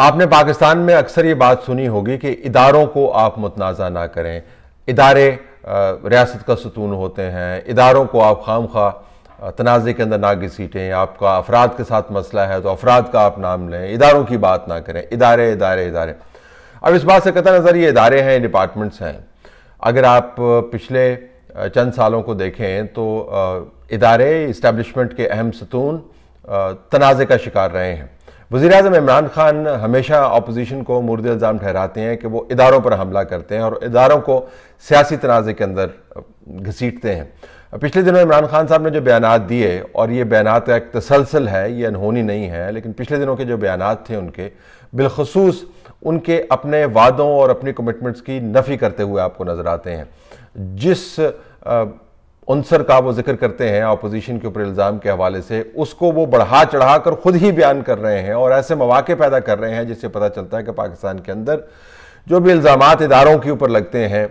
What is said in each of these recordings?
आपने पाकिस्तान में अक्सर ये बात सुनी होगी कि इदारों को आप मुतनाज़ा ना करें इदारे रियासत का सतून होते हैं इदारों को आप खाम खा तनाज़े के अंदर ना घसीटें आपका अफराद के साथ मसला है तो अफराद का आप नाम लें इदारों की बात ना करें इदारे इदारे इदारे अब इस बात से कतः नज़र ये इदारे हैं डिपार्टमेंट्स हैं अगर आप पिछले चंद सालों को देखें तो इदारे इस्टेबलिशमेंट के अहम सतून तनाज़े का शिकार रहे हैं वज़ी अजम इमरान खान हमेशा अपोजिशन को मुर्द इल्ज़ाम ठहराते हैं कि वो इदारों पर हमला करते हैं और इदारों को सियासी तनाज़े के अंदर घसीटते हैं पिछले दिनों इमरान खान साहब ने जो बयान दिए और ये बयान का एक तसलसल है ये अनहोनी नहीं है लेकिन पिछले दिनों के जो बयान थे उनके बिलखसूस उनके अपने वादों और अपनी कमिटमेंट्स की नफ़ी करते हुए आपको नज़र आते हैं जिस अनसर का वो जिक्र करते हैं अपोजिशन के ऊपर इल्ज़ाम के हवाले से उसको वो बढ़ा चढ़ा कर ख़ुद ही बयान कर रहे हैं और ऐसे मौाक़े पैदा कर रहे हैं जिससे पता चलता है कि पाकिस्तान के अंदर जो भी इल्ज़ाम इदारों के ऊपर लगते हैं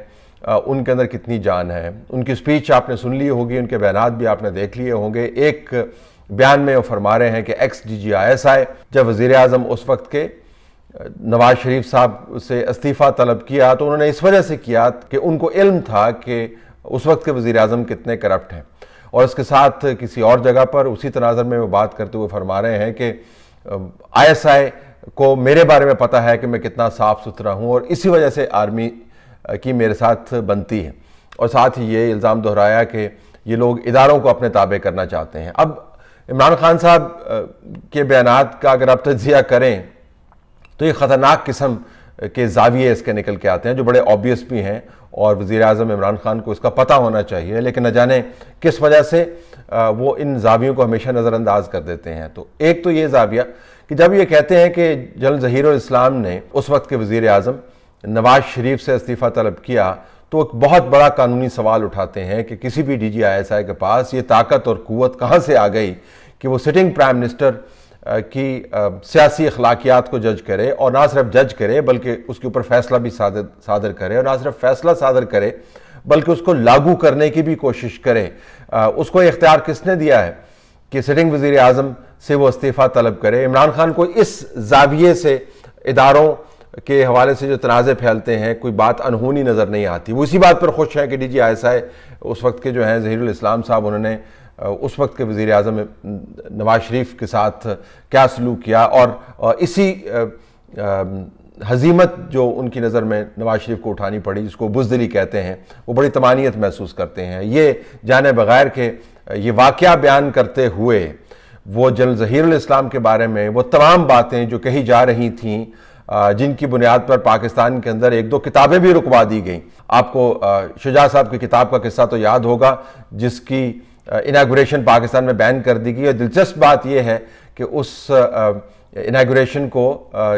आ, उनके अंदर कितनी जान है उनकी स्पीच आपने सुन ली होगी उनके बयान भी आपने देख लिए होंगे एक बयान में वो फरमा रहे हैं कि ex D G I S I जब वज़ी अजम उस वक्त के नवाज शरीफ साहब से इस्तीफ़ा तलब किया तो उन्होंने इस वजह से किया कि उनको इल्म था कि उस वक्त के वज़ी अजम कितने करप्ट हैं और इसके साथ किसी और जगह पर उसी तनाजर में वो बात करते हुए फरमा रहे हैं कि आईएसआई को मेरे बारे में पता है कि मैं कितना साफ़ सुथरा हूँ और इसी वजह से आर्मी की मेरे साथ बनती है और साथ ही ये इल्ज़ाम दोहराया कि ये लोग इदारों को अपने ताबे करना चाहते हैं अब इमरान खान साहब के बयान का अगर आप तजिया करें तो ये ख़तरनाक किस्म के जाविए इसके निकल के आते हैं जो बड़े ऑबियस भी हैं और वज़ी अजम इमरान ख़ान को इसका पता होना चाहिए लेकिन न जाने किस वजह से वो इन जावियों को हमेशा नज़रअंदाज कर देते हैं तो एक तो ये जाविया कि जब ये कहते हैं कि जनरल ज़हीर इस्लाम ने उस वक्त के वजीर अजम नवाज शरीफ से इस्तीफ़ा तलब किया तो एक बहुत बड़ा कानूनी सवाल उठाते हैं कि किसी भी D G I S I के पास ये ताकत और क़ुत कहाँ से आ गई कि वो सिटिंग प्राइम मिनिस्टर की सियासी अखलाकियात को जज करे और ना सिर्फ जज करे बल्कि उसके ऊपर फैसला भी सादर करे और ना सिर्फ फैसला सादर करे बल्कि उसको लागू करने की भी कोशिश करे उसको इख्तियार किसने दिया है कि सिटिंग वजीर अजम से वो इस्तीफ़ा तलब करे इमरान खान को इस जाविये से इदारों के हवाले से जो तनाज़े फैलते हैं कोई बात अनहोनी नज़र नहीं आती वो इसी बात पर खुश हैं कि D G I S I उस वक्त के जो हैं जहीरुल इस्लाम साहब उन्होंने उस वक्त के वज़ी अजम नवाज शरीफ के साथ क्या सलूक किया और इसी हजीमत जो उनकी नज़र में नवाज शरीफ को उठानी पड़ी जिसको बुजदली कहते हैं वो बड़ी तमानियत महसूस करते हैं ये जाने बगैर के ये वाक़ बयान करते हुए वो जनरल ज़हीर इस्लाम के बारे में वो तमाम बातें जो कही जा रही थीं जिनकी बुनियाद पर पाकिस्तान के अंदर एक दो किताबें भी रुकवा दी गई आपको शुजा साहब की किताब का किस्सा तो याद होगा जिसकी इनाग्रेशन पाकिस्तान में बैन कर दी गई और दिलचस्प बात यह है कि उस इनाग्रेशन को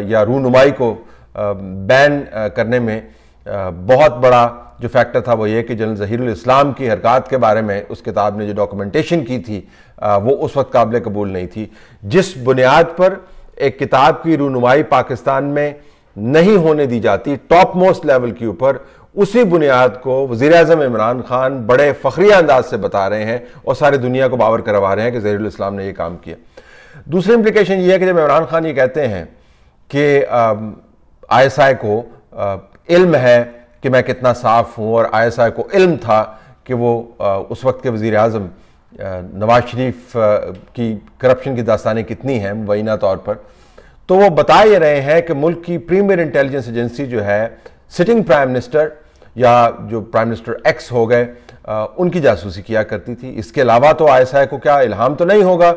या रूनुमाई को बैन करने में बहुत बड़ा जो फैक्टर था वो ये कि जनरल जहीरुल इस्लाम की हरकत के बारे में उस किताब ने जो डॉक्यूमेंटेशन की थी वो उस वक्त काबिल कबूल नहीं थी जिस बुनियाद पर एक किताब की रूनुमाई पाकिस्तान में नहीं होने दी जाती टॉप मोस्ट लेवल के ऊपर उसी बुनियाद को वज़ी अजम इमरान खान बड़े फखरिया अंदाज से बता रहे हैं और सारी दुनिया को बावर करवा रहे हैं कि ज़हरुल ने यह काम किया दूसरी इंप्लीकेशन ये है कि जब इमरान खान ये कहते हैं कि आई एस आई को आ, इल्म है कि मैं कितना साफ़ हूँ और आई एस आई को इल्म था कि वो आ, उस वक्त के वजीर अजम नवाज शरीफ की करप्शन की दास्तानें कितनी हैं मुबैना तौर पर तो वो बता ये रहे हैं कि मुल्क की प्रीमियर इंटेलिजेंस एजेंसी जो है सिटिंग प्राइम मिनिस्टर या जो प्राइम मिनिस्टर एक्स हो गए उनकी जासूसी किया करती थी इसके अलावा तो आई को क्या इल्हाम तो नहीं होगा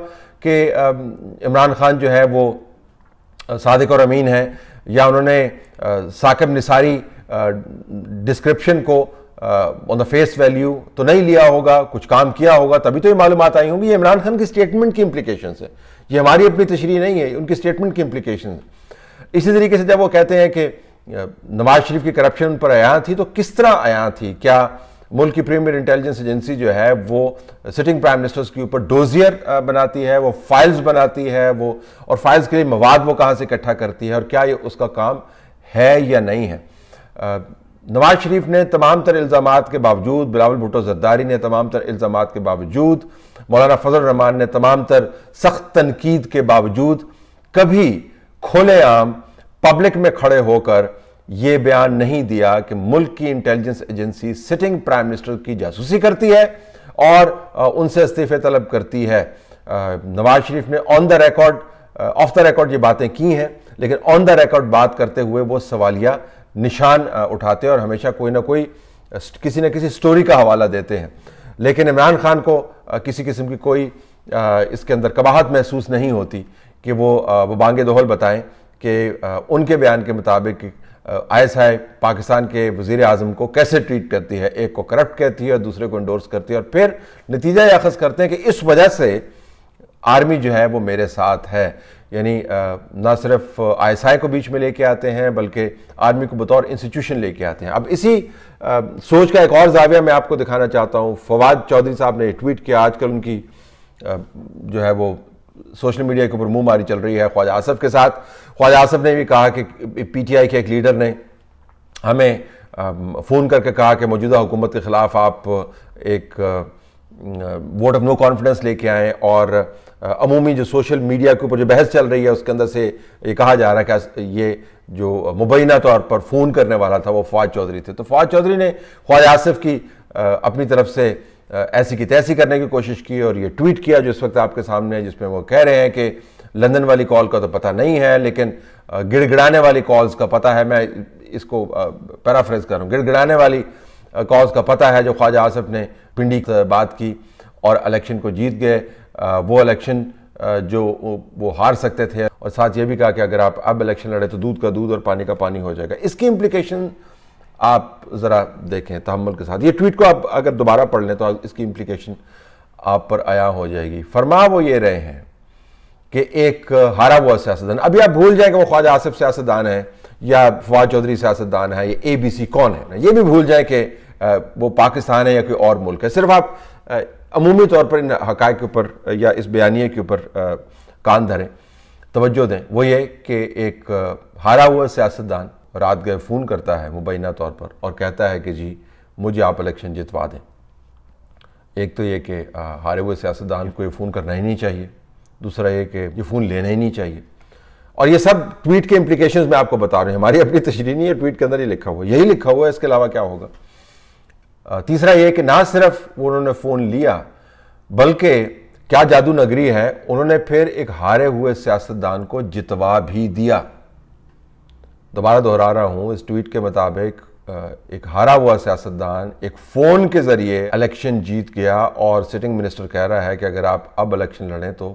कि इमरान खान जो है वो सादिक और अमीन है या उन्होंने साकिब निसारी डिस्क्रिप्शन को ऑन द फेस वैल्यू तो नहीं लिया होगा कुछ काम किया होगा तभी तो ये मालूम आई होंगी ये इमरान खान की स्टेटमेंट की इम्प्लीकेशन है ये हमारी अपनी तशरी नहीं है उनकी स्टेटमेंट की इम्प्लीकेशन इसी तरीके से जब वो कहते हैं कि नवाज शरीफ की करप्शन पर आया थी तो किस तरह आया थी क्या मुल्क की प्रीमियर इंटेलिजेंस एजेंसी जो है वो सिटिंग प्राइम मिनिस्टर्स के ऊपर डोजियर बनाती है वो फाइल्स बनाती है वो और फाइल्स के लिए मवाद वो कहाँ से इकट्ठा करती है और क्या ये उसका काम है या नहीं है नवाज शरीफ ने तमाम तर इल्ज़ाम के बावजूद बिलावल भुटो जद्दारी ने तमाम तर इल्ज़ाम के बावजूद मौलाना फजल रहमान ने तमाम तर सख्त तनकीद के बावजूद कभी खुलेआम पब्लिक में खड़े होकर यह बयान नहीं दिया कि मुल्क की intelligence agency sitting prime minister की जासूसी करती है और उनसे इस्तीफे तलब करती है नवाज शरीफ ने on the record off the record ये बातें की हैं लेकिन ऑन द रिकॉर्ड बात करते हुए वो सवालिया निशान उठाते हैं और हमेशा कोई ना कोई किसी न किसी स्टोरी का हवाला देते हैं लेकिन इमरान खान को किसी किस्म की कोई इसके अंदर कबाहत महसूस नहीं होती कि वो वो बांगे दोहल बताएं कि उनके बयान के मुताबिक आईएसआई पाकिस्तान के वजीर अजम को कैसे ट्रीट करती है एक को करप्ट कहती है और दूसरे को इंडोर्स करती है और फिर नतीजा ये अखज़ करते हैं कि इस वजह से आर्मी जो है वो मेरे साथ है यानी ना सिर्फ आईएसआई को बीच में लेके आते हैं बल्कि आर्मी को बतौर इंस्टीट्यूशन लेके आते हैं अब इसी आ, सोच का एक और जाविया मैं आपको दिखाना चाहता हूँ फवाद चौधरी साहब ने ट्वीट किया आजकल उनकी आ, जो है वो सोशल मीडिया के ऊपर मुंह मारी चल रही है ख्वाजा आसफ के साथ ख्वाजा आसफ ने भी कहा कि पीटीआई के एक लीडर ने हमें फ़ोन करके कहा कि मौजूदा हुकूमत के ख़िलाफ़ आप एक वोट ऑफ नो कॉन्फिडेंस लेके आए और अमूमी जो सोशल मीडिया के ऊपर जो बहस चल रही है उसके अंदर से ये कहा जा रहा है कि ये जो मुबैना तौर पर फ़ोन करने वाला था वो फवाद चौधरी थे तो फवाद चौधरी ने ख्वाजा आसफ की अपनी तरफ से ऐसी की तैसी करने की कोशिश की और ये ट्वीट किया जो इस वक्त आपके सामने है जिसमें वो कह रहे हैं कि लंदन वाली कॉल का तो पता नहीं है लेकिन गिड़गिड़ाने वाली कॉल्स का पता है मैं इसको पैराफ्रेज करूँ गिड़गड़ाने गिड़गिड़ाने वाली कॉल्स का पता है जो ख्वाजा आसफ ने पिंडी से बात की और इलेक्शन को जीत गए वो इलेक्शन जो वो हार सकते थे और साथ ये भी कहा कि अगर आप अब इलेक्शन लड़े तो दूध का दूध और पानी का पानी हो जाएगा इसकी इम्प्लीकेशन आप ज़रा देखें तहमल के साथ ये ट्वीट को आप अगर दोबारा पढ़ लें तो इसकी इम्प्लीकेशन आप पर आया हो जाएगी फरमा वो ये रहे हैं कि एक हारा हुआ सियासतदान अभी आप भूल जाएं कि वो ख्वाजा आसिफ सियासतदान है या फवाद चौधरी सियासतदान है या ए बी सी कौन है ये भी भूल जाएं कि वो पाकिस्तान है या कोई और मुल्क है सिर्फ आप अमूमी तौर पर इन हक़ के ऊपर या इस बयानिए के ऊपर कान धरें तोज्जो दें वो ये कि एक हारा हुआ सियासतदान रात गए फ़ोन करता है मुबैना तौर पर और कहता है कि जी मुझे आप इलेक्शन जितवा दें एक तो ये कि हारे हुए सियासतदान को ये फ़ोन करना ही नहीं चाहिए दूसरा ये कि ये फ़ोन लेना ही नहीं चाहिए और ये सब ट्वीट के इम्प्लीकेशन मैं आपको बता रहे हैं हमारी अपनी तशरी नहीं है ट्वीट के अंदर ही लिखा हुआ यही लिखा हुआ है इसके अलावा क्या होगा तीसरा ये कि ना सिर्फ उन्होंने फ़ोन लिया बल्कि क्या जादू नगरी है उन्होंने फिर एक हारे हुए सियासतदान को जितवा भी दिया दोबारा दोहरा रहा हूँ इस ट्वीट के मुताबिक एक हारा हुआ सियासतदान एक फ़ोन के ज़रिए इलेक्शन जीत गया और सिटिंग मिनिस्टर कह रहा है कि अगर आप अब इलेक्शन लड़ें तो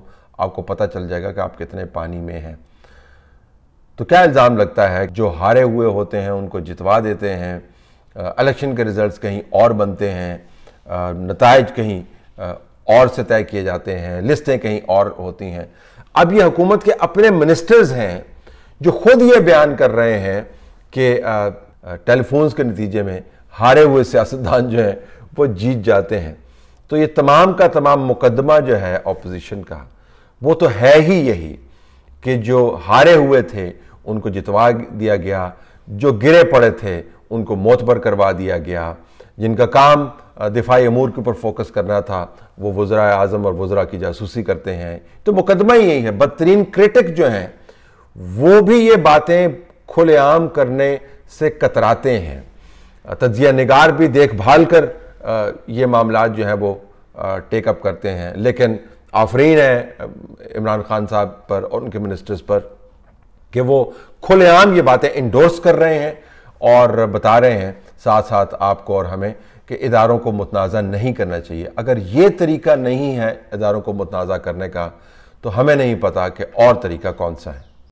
आपको पता चल जाएगा कि आप कितने पानी में हैं तो क्या इल्ज़ाम लगता है जो हारे हुए होते हैं उनको जितवा देते हैं इलेक्शन के रिज़ल्ट कहीं और बनते हैं नतज कहीं और से तय किए जाते हैं लिस्टें कहीं और होती हैं अब ये हुकूमत के अपने मिनिस्टर्स हैं जो खुद ये बयान कर रहे हैं कि टेलीफोन्स के नतीजे में हारे हुए सियासतदान जो हैं वो जीत जाते हैं तो ये तमाम का तमाम मुकदमा जो है अपोजिशन का वो तो है ही यही कि जो हारे हुए थे उनको जितवा दिया गया जो गिरे पड़े थे उनको मोतबर करवा दिया गया जिनका काम दिफाई अमूर के ऊपर फोकस करना था वो वज्रा आज़म और वज्रा की जासूसी करते हैं तो मुकदमा ही यही है बदतरीन क्रिटिक जो हैं वो भी ये बातें खुलेआम करने से कतराते हैं तजिया निगार भी देखभाल कर ये मामला जो है वो टेकअप करते हैं लेकिन आफरीन है इमरान खान साहब पर और उनके मिनिस्टर्स पर कि वो खुलेआम ये बातें इंडोर्स कर रहे हैं और बता रहे हैं साथ साथ आपको और हमें कि इदारों को मुतनाज़ा नहीं करना चाहिए अगर ये तरीका नहीं है इदारों को मुतनाज़ा करने का तो हमें नहीं पता कि और तरीका कौन सा है